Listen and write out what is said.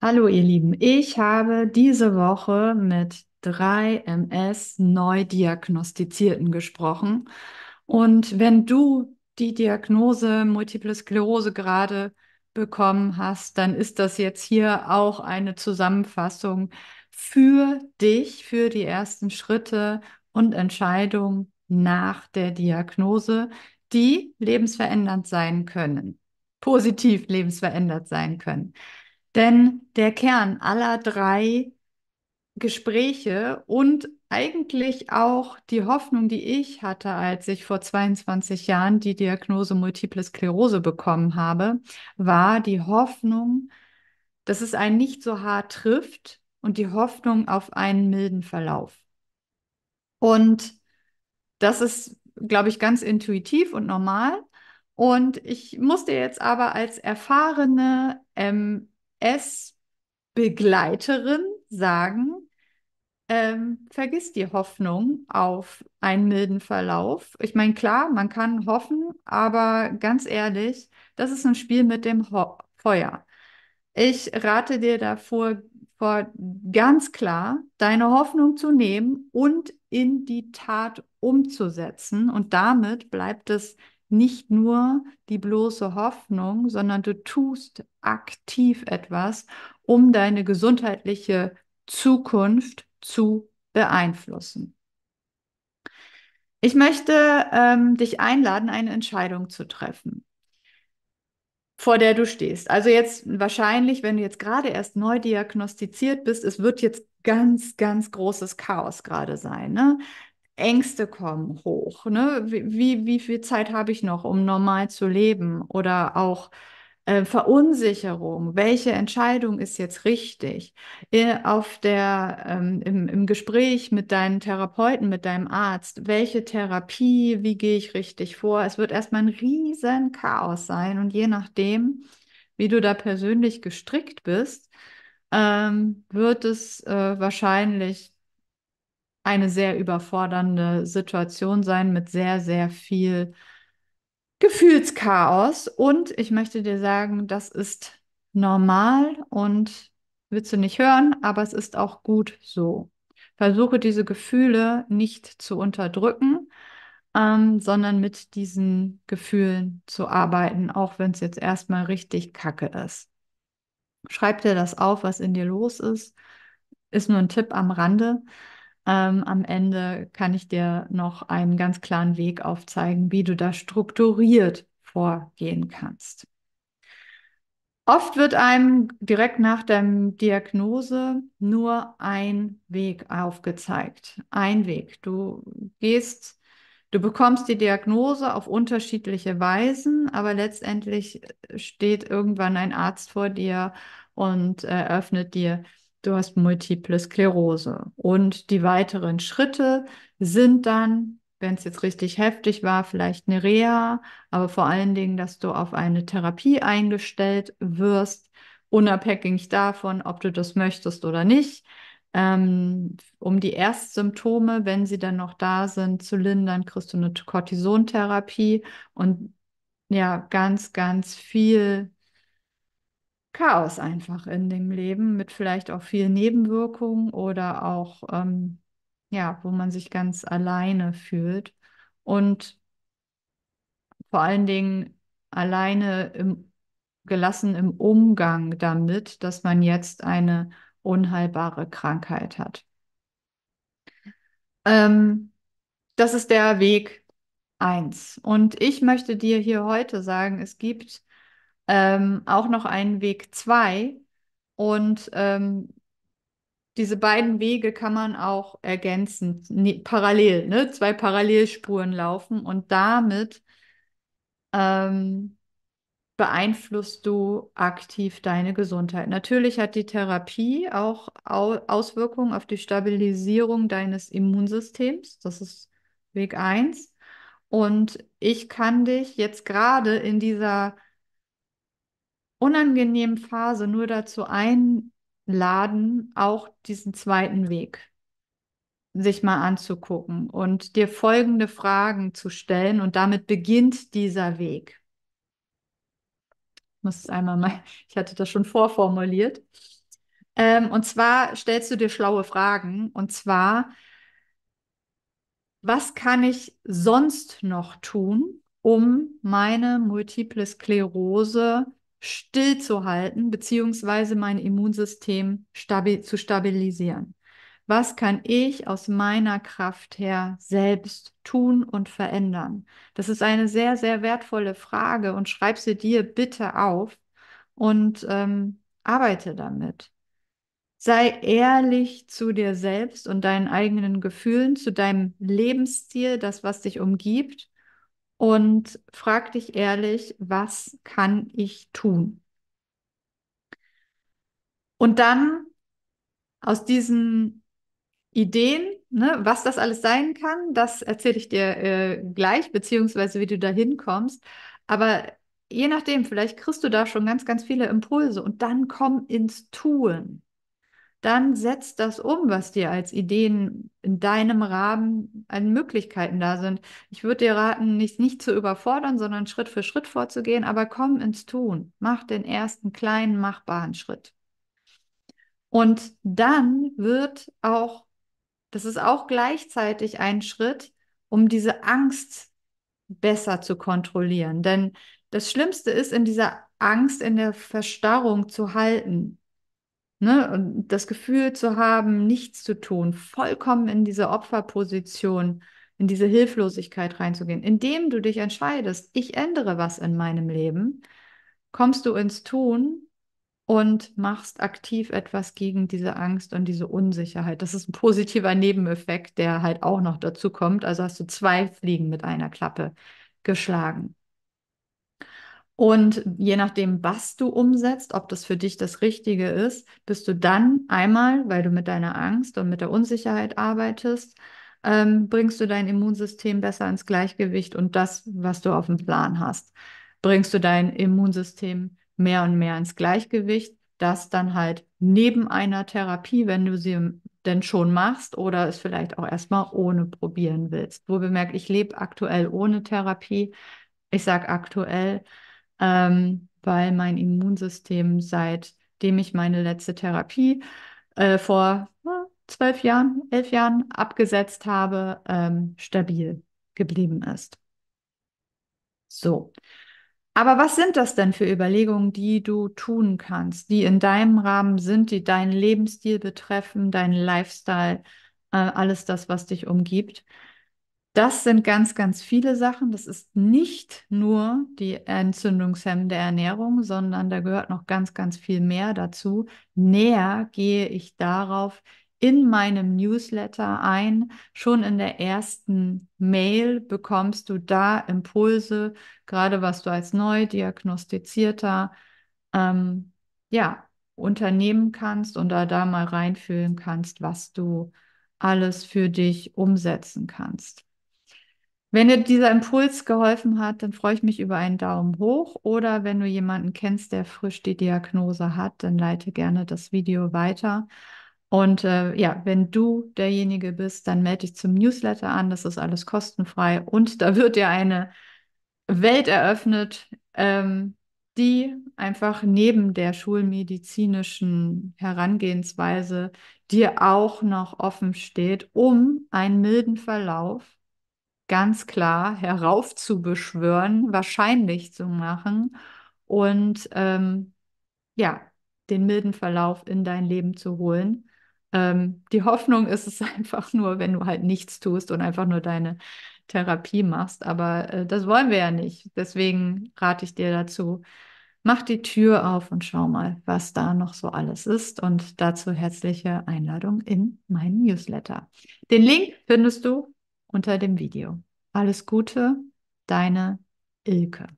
Hallo ihr Lieben, ich habe diese Woche mit drei MS neu diagnostizierten gesprochen. Und wenn du die Diagnose Multiple Sklerose gerade bekommen hast, dann ist das jetzt hier auch eine Zusammenfassung für dich, für die ersten Schritte und Entscheidungen nach der Diagnose, die lebensverändernd sein können, positiv lebensverändernd sein können. Denn der Kern aller drei Gespräche und eigentlich auch die Hoffnung, die ich hatte, als ich vor 22 Jahren die Diagnose Multiple Sklerose bekommen habe, war die Hoffnung, dass es einen nicht so hart trifft und die Hoffnung auf einen milden Verlauf. Und das ist, glaube ich, ganz intuitiv und normal. Und ich musste jetzt aber als erfahrene ähm, S-Begleiterin sagen, ähm, vergiss die Hoffnung auf einen milden Verlauf. Ich meine, klar, man kann hoffen, aber ganz ehrlich, das ist ein Spiel mit dem Ho Feuer. Ich rate dir davor vor ganz klar, deine Hoffnung zu nehmen und in die Tat umzusetzen. Und damit bleibt es nicht nur die bloße Hoffnung, sondern du tust aktiv etwas, um deine gesundheitliche Zukunft zu beeinflussen. Ich möchte ähm, dich einladen, eine Entscheidung zu treffen, vor der du stehst. Also jetzt wahrscheinlich, wenn du jetzt gerade erst neu diagnostiziert bist, es wird jetzt ganz, ganz großes Chaos gerade sein. Ne? Ängste kommen hoch. Ne? Wie, wie viel Zeit habe ich noch, um normal zu leben? Oder auch äh, Verunsicherung. Welche Entscheidung ist jetzt richtig? Äh, auf der, ähm, im, im Gespräch mit deinem Therapeuten, mit deinem Arzt, welche Therapie, wie gehe ich richtig vor? Es wird erstmal ein riesen Chaos sein. Und je nachdem, wie du da persönlich gestrickt bist, ähm, wird es äh, wahrscheinlich eine sehr überfordernde Situation sein mit sehr, sehr viel Gefühlschaos. Und ich möchte dir sagen, das ist normal und willst du nicht hören, aber es ist auch gut so. Versuche diese Gefühle nicht zu unterdrücken, ähm, sondern mit diesen Gefühlen zu arbeiten, auch wenn es jetzt erstmal richtig kacke ist. Schreib dir das auf, was in dir los ist. Ist nur ein Tipp am Rande. Ähm, am Ende kann ich dir noch einen ganz klaren Weg aufzeigen, wie du da strukturiert vorgehen kannst. Oft wird einem direkt nach der Diagnose nur ein Weg aufgezeigt. Ein Weg. Du gehst, du bekommst die Diagnose auf unterschiedliche Weisen, aber letztendlich steht irgendwann ein Arzt vor dir und eröffnet dir du hast multiple Sklerose. Und die weiteren Schritte sind dann, wenn es jetzt richtig heftig war, vielleicht eine Reha, aber vor allen Dingen, dass du auf eine Therapie eingestellt wirst, unabhängig davon, ob du das möchtest oder nicht, ähm, um die Erstsymptome, wenn sie dann noch da sind, zu lindern, kriegst du eine Cortisontherapie und ja, ganz, ganz viel Chaos einfach in dem Leben mit vielleicht auch viel Nebenwirkungen oder auch, ähm, ja, wo man sich ganz alleine fühlt und vor allen Dingen alleine im, gelassen im Umgang damit, dass man jetzt eine unheilbare Krankheit hat. Ähm, das ist der Weg eins. Und ich möchte dir hier heute sagen, es gibt ähm, auch noch einen Weg 2. Und ähm, diese beiden Wege kann man auch ergänzen, ne, parallel, ne? zwei Parallelspuren laufen und damit ähm, beeinflusst du aktiv deine Gesundheit. Natürlich hat die Therapie auch Au Auswirkungen auf die Stabilisierung deines Immunsystems. Das ist Weg 1. Und ich kann dich jetzt gerade in dieser unangenehmen Phase nur dazu einladen, auch diesen zweiten Weg sich mal anzugucken und dir folgende Fragen zu stellen. Und damit beginnt dieser Weg. Ich muss es einmal mal, ich hatte das schon vorformuliert. Ähm, und zwar stellst du dir schlaue Fragen. Und zwar, was kann ich sonst noch tun, um meine multiple Sklerose stillzuhalten beziehungsweise mein Immunsystem stabi zu stabilisieren. Was kann ich aus meiner Kraft her selbst tun und verändern? Das ist eine sehr, sehr wertvolle Frage und schreib sie dir bitte auf und ähm, arbeite damit. Sei ehrlich zu dir selbst und deinen eigenen Gefühlen, zu deinem Lebensstil, das, was dich umgibt und frag dich ehrlich, was kann ich tun? Und dann aus diesen Ideen, ne, was das alles sein kann, das erzähle ich dir äh, gleich, beziehungsweise wie du da hinkommst. Aber je nachdem, vielleicht kriegst du da schon ganz, ganz viele Impulse und dann komm ins Tun dann setz das um, was dir als Ideen in deinem Rahmen an Möglichkeiten da sind. Ich würde dir raten, nicht, nicht zu überfordern, sondern Schritt für Schritt vorzugehen, aber komm ins Tun. Mach den ersten kleinen machbaren Schritt. Und dann wird auch, das ist auch gleichzeitig ein Schritt, um diese Angst besser zu kontrollieren. Denn das Schlimmste ist, in dieser Angst, in der Verstarrung zu halten. Ne? Und das Gefühl zu haben, nichts zu tun, vollkommen in diese Opferposition, in diese Hilflosigkeit reinzugehen, indem du dich entscheidest, ich ändere was in meinem Leben, kommst du ins Tun und machst aktiv etwas gegen diese Angst und diese Unsicherheit. Das ist ein positiver Nebeneffekt, der halt auch noch dazu kommt. Also hast du zwei Fliegen mit einer Klappe geschlagen. Und je nachdem, was du umsetzt, ob das für dich das Richtige ist, bist du dann einmal, weil du mit deiner Angst und mit der Unsicherheit arbeitest, ähm, bringst du dein Immunsystem besser ins Gleichgewicht und das, was du auf dem Plan hast, bringst du dein Immunsystem mehr und mehr ins Gleichgewicht, das dann halt neben einer Therapie, wenn du sie denn schon machst oder es vielleicht auch erstmal ohne probieren willst. Wo bemerkt, ich lebe aktuell ohne Therapie. Ich sage aktuell, ähm, weil mein Immunsystem, seitdem ich meine letzte Therapie äh, vor zwölf Jahren, elf Jahren abgesetzt habe, ähm, stabil geblieben ist. So. Aber was sind das denn für Überlegungen, die du tun kannst, die in deinem Rahmen sind, die deinen Lebensstil betreffen, deinen Lifestyle, äh, alles das, was dich umgibt? Das sind ganz, ganz viele Sachen. Das ist nicht nur die entzündungshemmende Ernährung, sondern da gehört noch ganz, ganz viel mehr dazu. Näher gehe ich darauf in meinem Newsletter ein. Schon in der ersten Mail bekommst du da Impulse, gerade was du als neu diagnostizierter ähm, ja, unternehmen kannst und da, da mal reinfühlen kannst, was du alles für dich umsetzen kannst. Wenn dir dieser Impuls geholfen hat, dann freue ich mich über einen Daumen hoch oder wenn du jemanden kennst, der frisch die Diagnose hat, dann leite gerne das Video weiter. Und äh, ja, wenn du derjenige bist, dann melde dich zum Newsletter an, das ist alles kostenfrei und da wird dir eine Welt eröffnet, ähm, die einfach neben der schulmedizinischen Herangehensweise dir auch noch offen steht, um einen milden Verlauf ganz klar heraufzubeschwören, wahrscheinlich zu machen und ähm, ja, den milden Verlauf in dein Leben zu holen. Ähm, die Hoffnung ist es einfach nur, wenn du halt nichts tust und einfach nur deine Therapie machst, aber äh, das wollen wir ja nicht. Deswegen rate ich dir dazu, mach die Tür auf und schau mal, was da noch so alles ist. Und dazu herzliche Einladung in meinen Newsletter. Den Link findest du unter dem Video. Alles Gute, deine Ilke.